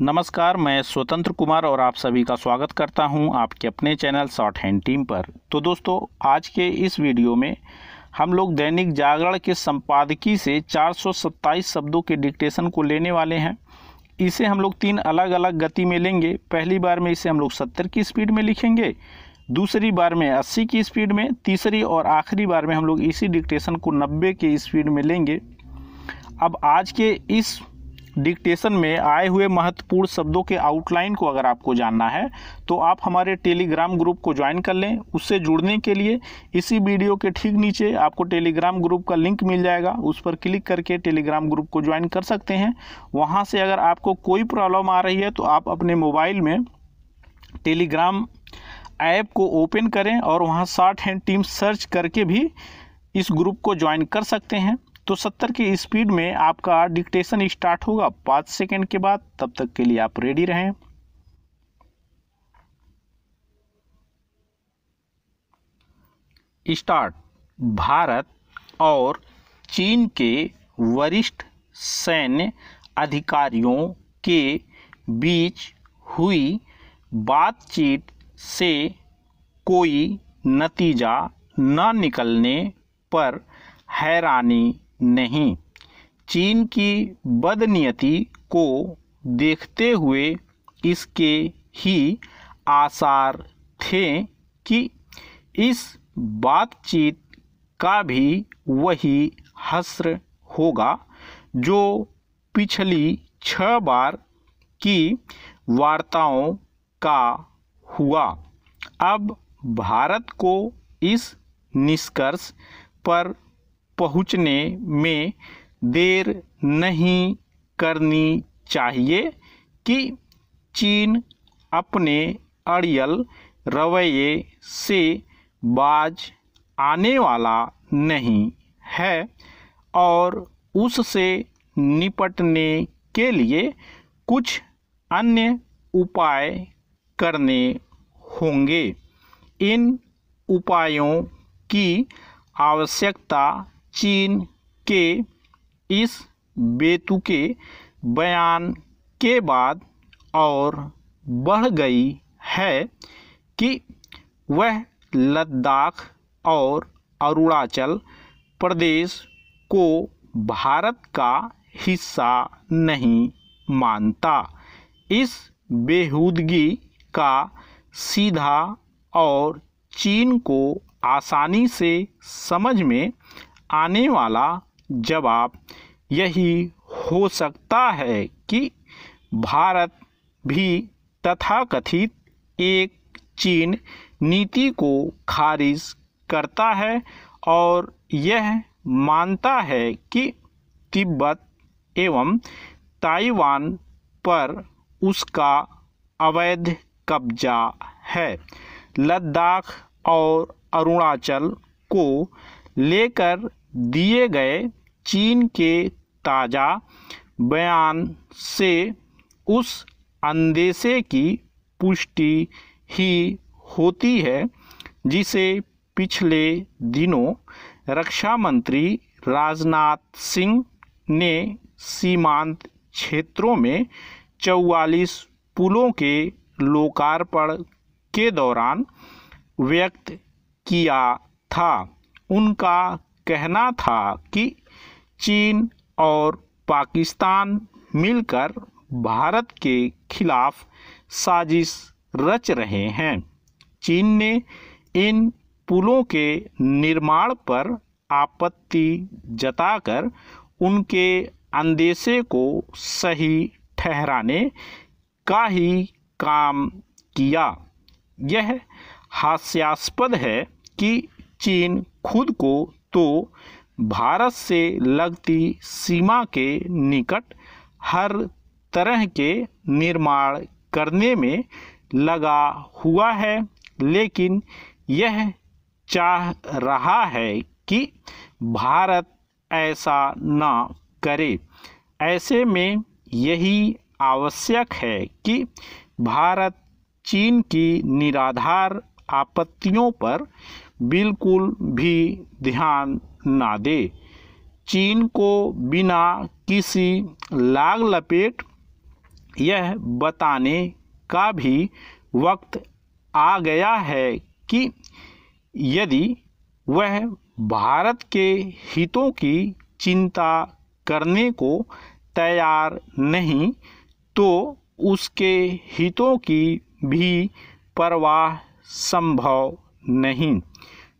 नमस्कार मैं स्वतंत्र कुमार और आप सभी का स्वागत करता हूं आपके अपने चैनल शॉर्ट हैंड टीम पर तो दोस्तों आज के इस वीडियो में हम लोग दैनिक जागरण के संपादकीय से 427 शब्दों के डिक्टेशन को लेने वाले हैं इसे हम लोग तीन अलग अलग गति में लेंगे पहली बार में इसे हम लोग सत्तर की स्पीड में लिखेंगे दूसरी बार में अस्सी की स्पीड में तीसरी और आखिरी बार में हम लोग इसी डिक्टेशन को नब्बे की स्पीड में लेंगे अब आज के इस डिक्टेशन में आए हुए महत्वपूर्ण शब्दों के आउटलाइन को अगर आपको जानना है तो आप हमारे टेलीग्राम ग्रुप को ज्वाइन कर लें उससे जुड़ने के लिए इसी वीडियो के ठीक नीचे आपको टेलीग्राम ग्रुप का लिंक मिल जाएगा उस पर क्लिक करके टेलीग्राम ग्रुप को ज्वाइन कर सकते हैं वहाँ से अगर आपको कोई प्रॉब्लम आ रही है तो आप अपने मोबाइल में टेलीग्राम ऐप को ओपन करें और वहाँ शार्ट हैंड टीम सर्च करके भी इस ग्रुप को ज्वाइन कर सकते हैं तो सत्तर की स्पीड में आपका डिक्टेशन स्टार्ट होगा पाँच सेकेंड के बाद तब तक के लिए आप रेडी रहें स्टार्ट भारत और चीन के वरिष्ठ सैन्य अधिकारियों के बीच हुई बातचीत से कोई नतीजा न निकलने पर हैरानी नहीं चीन की बदनीयति को देखते हुए इसके ही आसार थे कि इस बातचीत का भी वही हस्र होगा जो पिछली छह बार की वार्ताओं का हुआ अब भारत को इस निष्कर्ष पर पहुंचने में देर नहीं करनी चाहिए कि चीन अपने अड़ियल रवैये से बाज आने वाला नहीं है और उससे निपटने के लिए कुछ अन्य उपाय करने होंगे इन उपायों की आवश्यकता चीन के इस बेतुके बयान के बाद और बढ़ गई है कि वह लद्दाख और अरुणाचल प्रदेश को भारत का हिस्सा नहीं मानता इस बेहूदगी का सीधा और चीन को आसानी से समझ में आने वाला जवाब यही हो सकता है कि भारत भी तथाकथित एक चीन नीति को खारिज करता है और यह मानता है कि तिब्बत एवं ताइवान पर उसका अवैध कब्जा है लद्दाख और अरुणाचल को लेकर दिए गए चीन के ताज़ा बयान से उस अंदेशे की पुष्टि ही होती है जिसे पिछले दिनों रक्षा मंत्री राजनाथ सिंह ने सीमांत क्षेत्रों में चौवालीस पुलों के लोकार्पण के दौरान व्यक्त किया था उनका कहना था कि चीन और पाकिस्तान मिलकर भारत के खिलाफ साजिश रच रहे हैं चीन ने इन पुलों के निर्माण पर आपत्ति जताकर उनके अंदेशे को सही ठहराने का ही काम किया यह हास्यास्पद है कि चीन खुद को तो भारत से लगती सीमा के निकट हर तरह के निर्माण करने में लगा हुआ है लेकिन यह चाह रहा है कि भारत ऐसा ना करे ऐसे में यही आवश्यक है कि भारत चीन की निराधार आपत्तियों पर बिल्कुल भी ध्यान ना दे चीन को बिना किसी लाग लपेट यह बताने का भी वक्त आ गया है कि यदि वह भारत के हितों की चिंता करने को तैयार नहीं तो उसके हितों की भी परवाह संभव नहीं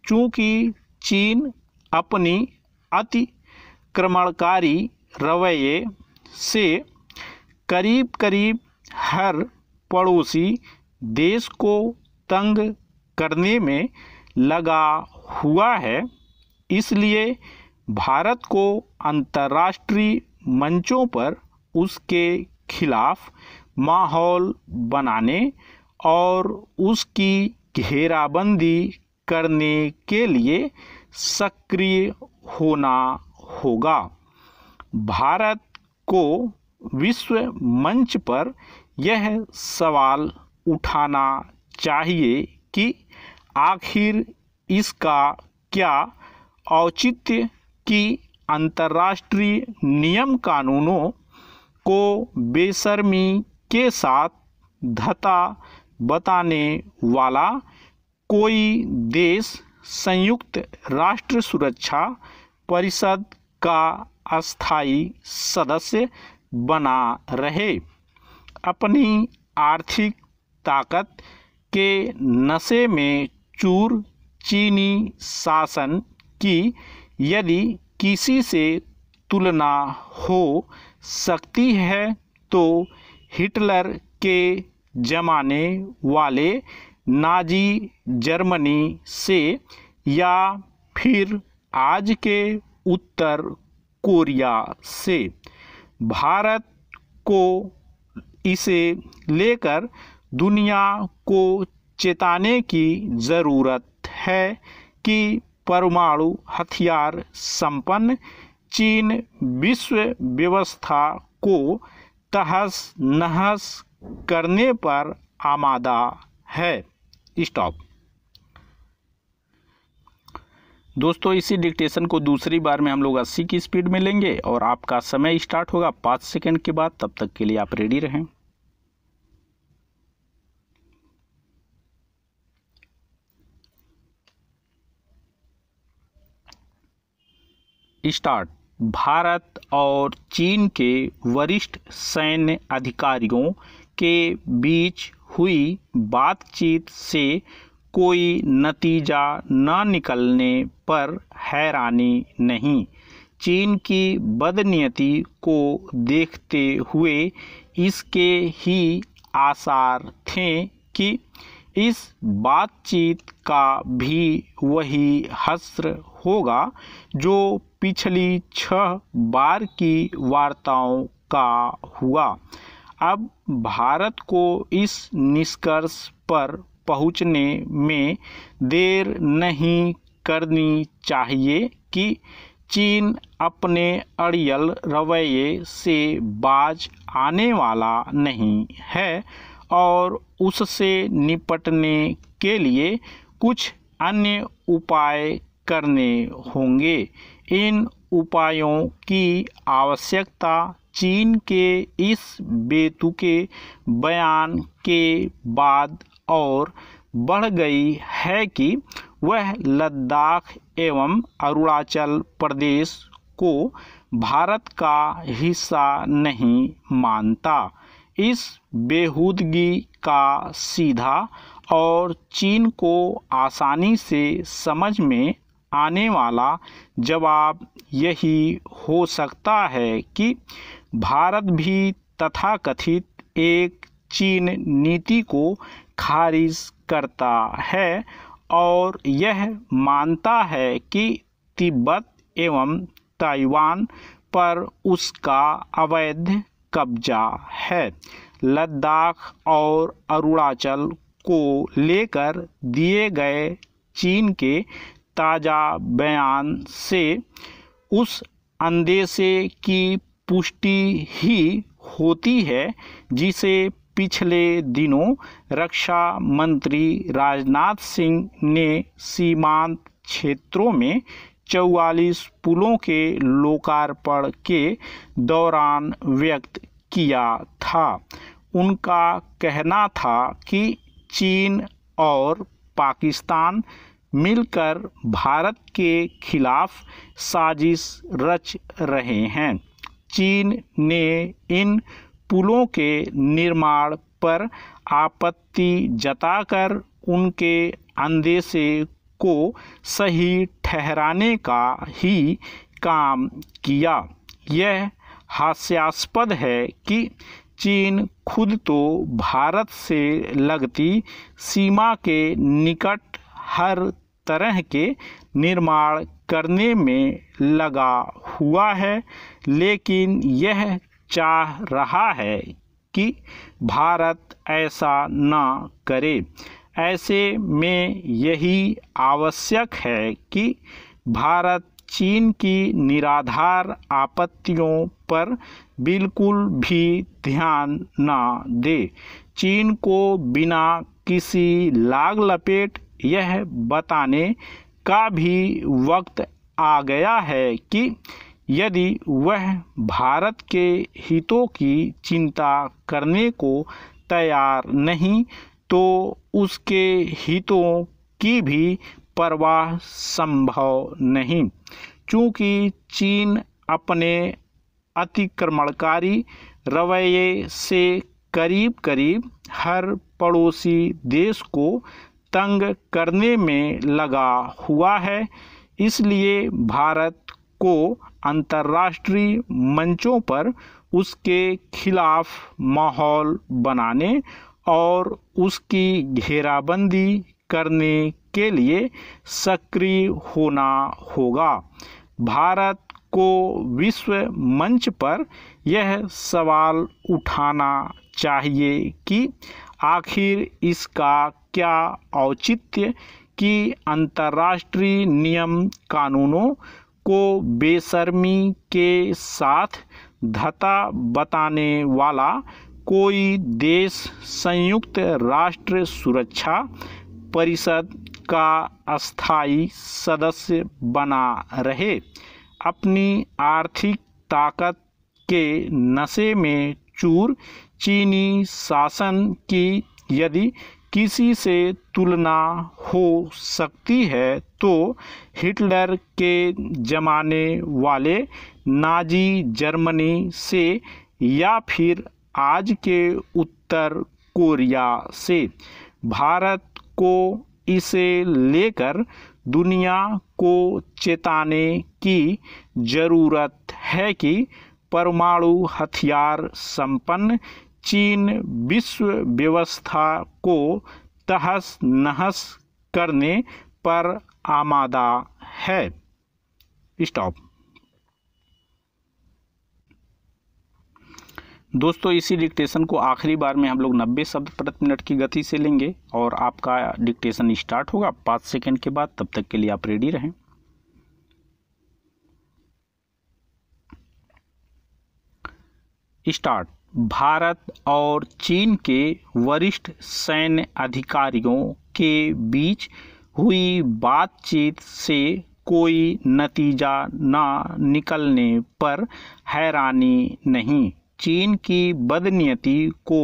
चूँकि चीन अपनी अतिक्रमणकारी रवैये से करीब करीब हर पड़ोसी देश को तंग करने में लगा हुआ है इसलिए भारत को अंतर्राष्ट्रीय मंचों पर उसके खिलाफ माहौल बनाने और उसकी घेराबंदी करने के लिए सक्रिय होना होगा भारत को विश्व मंच पर यह सवाल उठाना चाहिए कि आखिर इसका क्या औचित्य कि अंतर्राष्ट्रीय नियम कानूनों को बेशर्मी के साथ धता बताने वाला कोई देश संयुक्त राष्ट्र सुरक्षा परिषद का अस्थाई सदस्य बना रहे अपनी आर्थिक ताकत के नशे में चूर चीनी शासन की यदि किसी से तुलना हो सकती है तो हिटलर के जमाने वाले नाजी जर्मनी से या फिर आज के उत्तर कोरिया से भारत को इसे लेकर दुनिया को चेताने की ज़रूरत है कि परमाणु हथियार संपन्न चीन विश्व व्यवस्था को तहस नहस करने पर आमादा है स्टॉप दोस्तों इसी डिक्टेशन को दूसरी बार में हम लोग 80 की स्पीड में लेंगे और आपका समय स्टार्ट होगा पाँच सेकंड के बाद तब तक के लिए आप रेडी रहें स्टार्ट भारत और चीन के वरिष्ठ सैन्य अधिकारियों के बीच हुई बातचीत से कोई नतीजा न निकलने पर हैरानी नहीं चीन की बदनीयति को देखते हुए इसके ही आसार थे कि इस बातचीत का भी वही हस्र होगा जो पिछली छह बार की वार्ताओं का हुआ अब भारत को इस निष्कर्ष पर पहुंचने में देर नहीं करनी चाहिए कि चीन अपने अड़ियल रवैये से बाज आने वाला नहीं है और उससे निपटने के लिए कुछ अन्य उपाय करने होंगे इन उपायों की आवश्यकता चीन के इस बेतुके बयान के बाद और बढ़ गई है कि वह लद्दाख एवं अरुणाचल प्रदेश को भारत का हिस्सा नहीं मानता इस बेहूदगी का सीधा और चीन को आसानी से समझ में आने वाला जवाब यही हो सकता है कि भारत भी तथाकथित एक चीन नीति को खारिज करता है और यह मानता है कि तिब्बत एवं ताइवान पर उसका अवैध कब्जा है लद्दाख और अरुणाचल को लेकर दिए गए चीन के ताज़ा बयान से उस अंदेशे की पुष्टि ही होती है जिसे पिछले दिनों रक्षा मंत्री राजनाथ सिंह ने सीमांत क्षेत्रों में चौवालीस पुलों के लोकार्पण के दौरान व्यक्त किया था उनका कहना था कि चीन और पाकिस्तान मिलकर भारत के खिलाफ साजिश रच रहे हैं चीन ने इन पुलों के निर्माण पर आपत्ति जताकर उनके अंदेशे को सही ठहराने का ही काम किया यह हास्यास्पद है कि चीन खुद तो भारत से लगती सीमा के निकट हर तरह के निर्माण करने में लगा हुआ है लेकिन यह चाह रहा है कि भारत ऐसा ना करे ऐसे में यही आवश्यक है कि भारत चीन की निराधार आपत्तियों पर बिल्कुल भी ध्यान ना दे चीन को बिना किसी लाग लपेट यह बताने का भी वक्त आ गया है कि यदि वह भारत के हितों की चिंता करने को तैयार नहीं तो उसके हितों की भी परवाह संभव नहीं चूँकि चीन अपने अतिक्रमणकारी रवैये से करीब करीब हर पड़ोसी देश को तंग करने में लगा हुआ है इसलिए भारत को अंतर्राष्ट्रीय मंचों पर उसके खिलाफ माहौल बनाने और उसकी घेराबंदी करने के लिए सक्रिय होना होगा भारत को विश्व मंच पर यह सवाल उठाना चाहिए कि आखिर इसका क्या औचित्य कि अंतर्राष्ट्रीय नियम कानूनों को बेशर्मी के साथ धता बताने वाला कोई देश संयुक्त राष्ट्र सुरक्षा परिषद का अस्थाई सदस्य बना रहे अपनी आर्थिक ताकत के नशे में चूर चीनी शासन की यदि किसी से तुलना हो सकती है तो हिटलर के जमाने वाले नाजी जर्मनी से या फिर आज के उत्तर कोरिया से भारत को इसे लेकर दुनिया को चेताने की ज़रूरत है कि परमाणु हथियार संपन्न चीन विश्व व्यवस्था को तहस नहस करने पर आमादा है स्टॉप दोस्तों इसी डिक्टेशन को आखिरी बार में हम लोग 90 शब्द प्रति मिनट की गति से लेंगे और आपका डिक्टेशन स्टार्ट होगा पाँच सेकंड के बाद तब तक के लिए आप रेडी रहें स्टार्ट भारत और चीन के वरिष्ठ सैन्य अधिकारियों के बीच हुई बातचीत से कोई नतीजा ना निकलने पर हैरानी नहीं चीन की बदनीयति को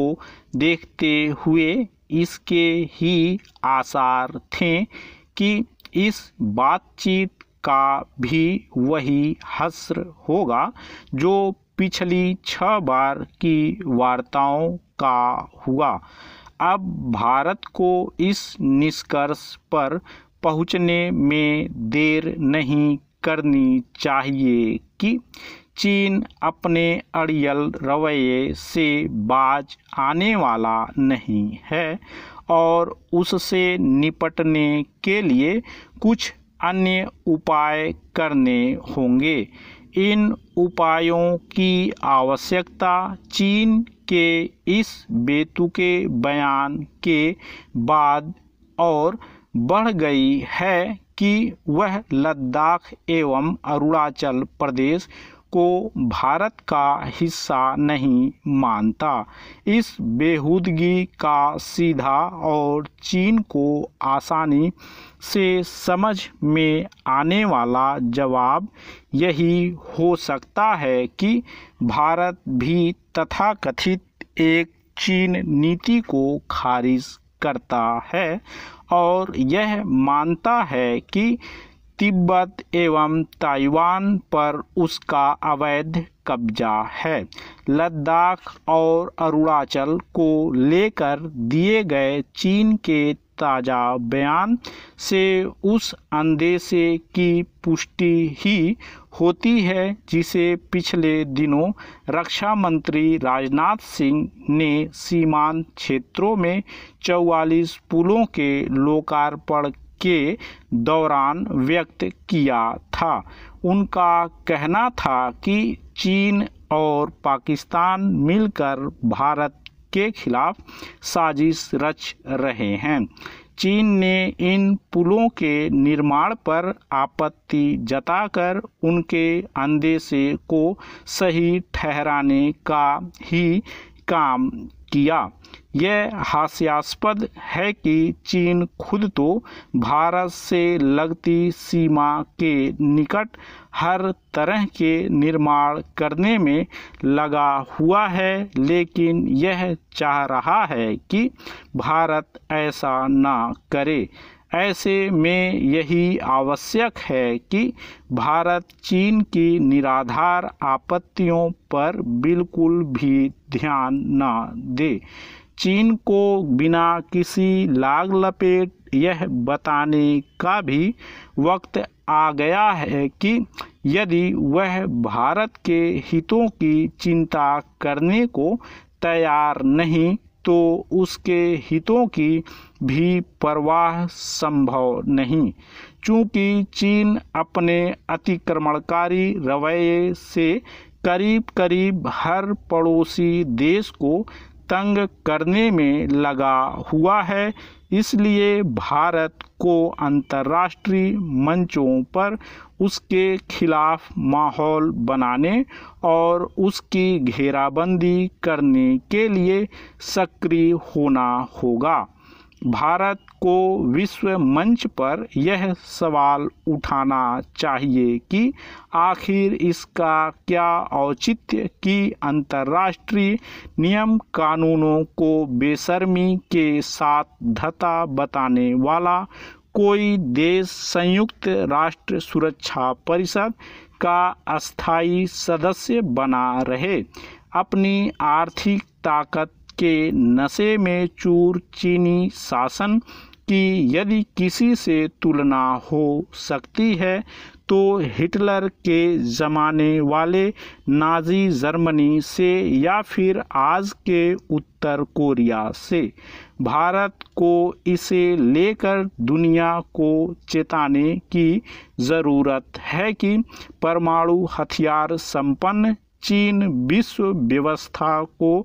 देखते हुए इसके ही आसार थे कि इस बातचीत का भी वही हस्र होगा जो पिछली छह बार की वार्ताओं का हुआ अब भारत को इस निष्कर्ष पर पहुंचने में देर नहीं करनी चाहिए कि चीन अपने अड़ियल रवैये से बाज आने वाला नहीं है और उससे निपटने के लिए कुछ अन्य उपाय करने होंगे इन उपायों की आवश्यकता चीन के इस बेतुके बयान के बाद और बढ़ गई है कि वह लद्दाख एवं अरुणाचल प्रदेश को भारत का हिस्सा नहीं मानता इस बेहूदगी का सीधा और चीन को आसानी से समझ में आने वाला जवाब यही हो सकता है कि भारत भी तथाकथित एक चीन नीति को खारिज करता है और यह मानता है कि तिब्बत एवं ताइवान पर उसका अवैध कब्जा है लद्दाख और अरुणाचल को लेकर दिए गए चीन के ताज़ा बयान से उस अंदेशे की पुष्टि ही होती है जिसे पिछले दिनों रक्षा मंत्री राजनाथ सिंह ने सीमांत क्षेत्रों में 44 पुलों के लोकार्पण के दौरान व्यक्त किया था उनका कहना था कि चीन और पाकिस्तान मिलकर भारत के खिलाफ साजिश रच रहे हैं चीन ने इन पुलों के निर्माण पर आपत्ति जताकर उनके अंदेशे को सही ठहराने का ही काम किया यह हास्यास्पद है कि चीन खुद तो भारत से लगती सीमा के निकट हर तरह के निर्माण करने में लगा हुआ है लेकिन यह चाह रहा है कि भारत ऐसा ना करे ऐसे में यही आवश्यक है कि भारत चीन की निराधार आपत्तियों पर बिल्कुल भी ध्यान न दे चीन को बिना किसी लाग लपेट यह बताने का भी वक्त आ गया है कि यदि वह भारत के हितों की चिंता करने को तैयार नहीं तो उसके हितों की भी परवाह संभव नहीं चूँकि चीन अपने अतिक्रमणकारी रवैये से करीब करीब हर पड़ोसी देश को तंग करने में लगा हुआ है इसलिए भारत को अंतर्राष्ट्रीय मंचों पर उसके खिलाफ माहौल बनाने और उसकी घेराबंदी करने के लिए सक्रिय होना होगा भारत को विश्व मंच पर यह सवाल उठाना चाहिए कि आखिर इसका क्या औचित्य कि अंतर्राष्ट्रीय नियम कानूनों को बेशर्मी के साथ धता बताने वाला कोई देश संयुक्त राष्ट्र सुरक्षा परिषद का अस्थाई सदस्य बना रहे अपनी आर्थिक ताकत के नशे में चूर चीनी शासन की यदि किसी से तुलना हो सकती है तो हिटलर के ज़माने वाले नाजी जर्मनी से या फिर आज के उत्तर कोरिया से भारत को इसे लेकर दुनिया को चेताने की ज़रूरत है कि परमाणु हथियार संपन्न चीन विश्व व्यवस्था को